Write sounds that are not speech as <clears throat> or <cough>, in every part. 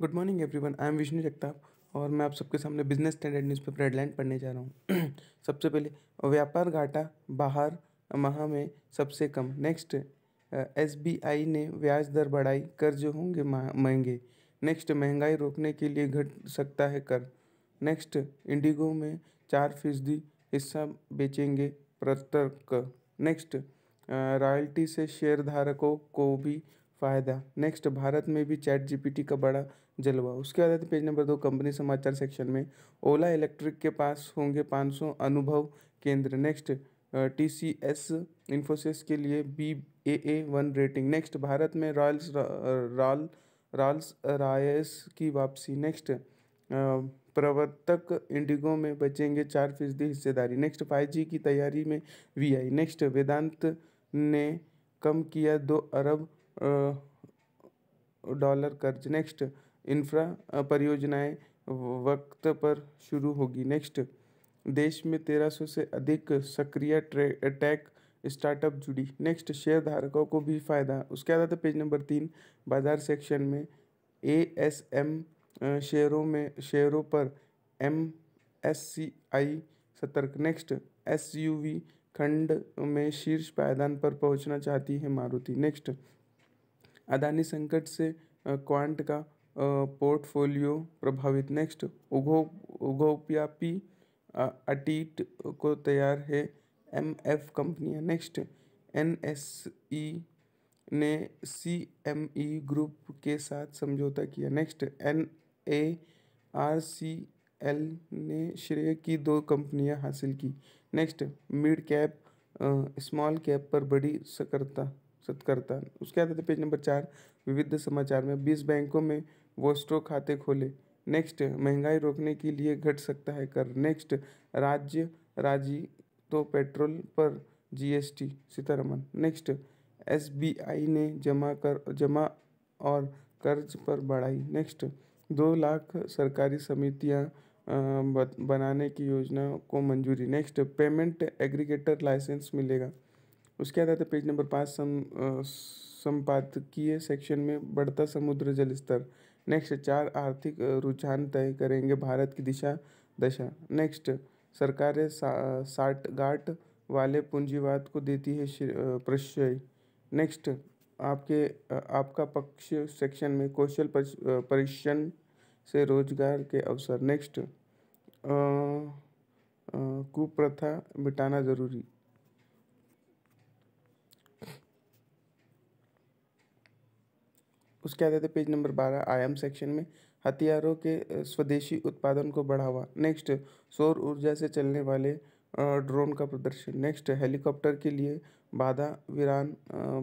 good morning everyone I am Vishnu Jagtap और मैं आप सबके सामने बिजनेस स्टैंडर्ड न्यूज़पेपर हेडलाइन पढ़ने जा रहा हूँ <clears throat> सबसे पहले व्यापार घाटा बाहर माह में सबसे कम नेक्स्ट एस बी आई ने ब्याज दर बढ़ाई कर्ज होंगे महंगे नेक्स्ट महंगाई रोकने के लिए घट सकता है कर नेक्स्ट इंडिगो में चार फीसदी हिस्सा बेचेंगे प्रतर्क नेक्स्ट रॉयल्टी से शेयर धारकों को भी फ़ायदा नेक्स्ट भारत में भी चैट जीपीटी का बड़ा जलवा उसके बाद पेज नंबर दो कंपनी समाचार सेक्शन में ओला इलेक्ट्रिक के पास होंगे 500 अनुभव केंद्र next T C S Infosys के लिए B A A one rating next Bharat में रॉयल्स रॉल रॉल्स रायस की वापसी नेक्स्ट प्रवर्तक इंडिगो में बचेंगे चार फीसदी हिस्सेदारी नेक्स्ट फाइव जी की तैयारी में वी आई नेक्स्ट वेदांत ने कम किया दो अरब डॉलर कर्ज नेक्स्ट इंफ्रा परियोजनाएं वक्त पर शुरू होगी नेक्स्ट देश में 1300 से अधिक सक्रिय टेक स्टार्टअप जुड़ी नेक्स्ट शेयर धारकों को भी फायदा उसके बाद आता पेज नंबर तीन बाजार सेक्शन में ए एस एम शेयरों में शेयरों पर एम एस सी आई सतर्क नेक्स्ट एस यू वी खंड में शीर्ष पायदान पर पहुंचना चाहती है मारुति नेक्स्ट अदानी संकट से क्वांट का पोर्टफोलियो प्रभावित नेक्स्ट उघो उघोप्यापी अटीट को तैयार है एम एफ कंपनियाँ नेक्स्ट एन एस ई ने सी एम ई ग्रुप के साथ समझौता किया next N A R C L ने श्रेय की दो कंपनियां हासिल की next mid cap small cap पर बड़ी सकरता सतकर्ता उसके बाद पेज नंबर चार विविध समाचार में बीस बैंकों में वो स्टॉक खाते खोले नेक्स्ट महंगाई रोकने के लिए घट सकता है कर नेक्स्ट राज्य राजी तो पेट्रोल पर जीएसटी सीतारमन नेक्स्ट एसबीआई ने जमा कर जमा और कर्ज पर बढ़ाई नेक्स्ट दो लाख सरकारी समितियां बनाने की योजना को मंजूरी नेक्स्ट पेमेंट एग्रीगेटर लाइसेंस मिलेगा उसके आधार पर पेज नंबर पाँच सम संपादकीय सेक्शन में बढ़ता समुद्र जल स्तर नेक्स्ट चार आर्थिक रुझान तय करेंगे भारत की दिशा दशा नेक्स्ट सरकारें सा, वाले पूंजीवाद को देती है प्रश्रय नेक्स्ट आपके आपका पक्ष सेक्शन में कौशल परीक्षण से रोजगार के अवसर नेक्स्ट कुप्रथा मिटाना ज़रूरी उसके आते थे पेज नंबर बारह आयाम सेक्शन में हथियारों के स्वदेशी उत्पादन को बढ़ावा नेक्स्ट सौर ऊर्जा से चलने वाले ड्रोन का प्रदर्शन नेक्स्ट हेलीकॉप्टर के लिए बाधा विरान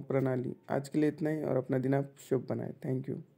प्रणाली आज के लिए इतना ही और अपना दिन आप शुभ बनाए थैंक यू